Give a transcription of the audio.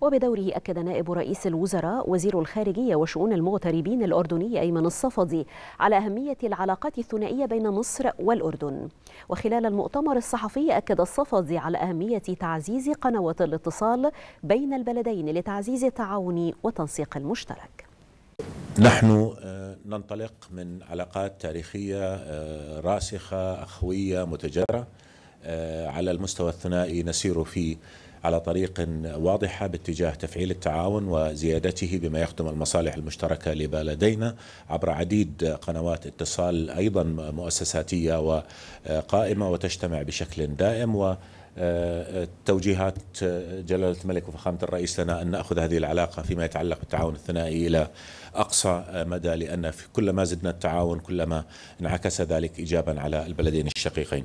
وبدوره أكد نائب رئيس الوزراء وزير الخارجية وشؤون المغتربين الأردني أيمن الصفدي على أهمية العلاقات الثنائية بين مصر والأردن وخلال المؤتمر الصحفي أكد الصفدي على أهمية تعزيز قنوات الاتصال بين البلدين لتعزيز التعاون وتنسيق المشترك نحن آه، ننطلق من علاقات تاريخية آه، راسخة أخوية متجرة آه، على المستوى الثنائي نسير فيه على طريق واضحة باتجاه تفعيل التعاون وزيادته بما يخدم المصالح المشتركة لبلدينا عبر عديد قنوات اتصال أيضا مؤسساتية وقائمة وتجتمع بشكل دائم و آه، توجيهات آه، جلالة الملك وفخامة الرئيس لنا أن نأخذ هذه العلاقة فيما يتعلق بالتعاون الثنائي إلى أقصى مدى لأن كلما زدنا التعاون كلما انعكس ذلك إيجابا على البلدين الشقيقين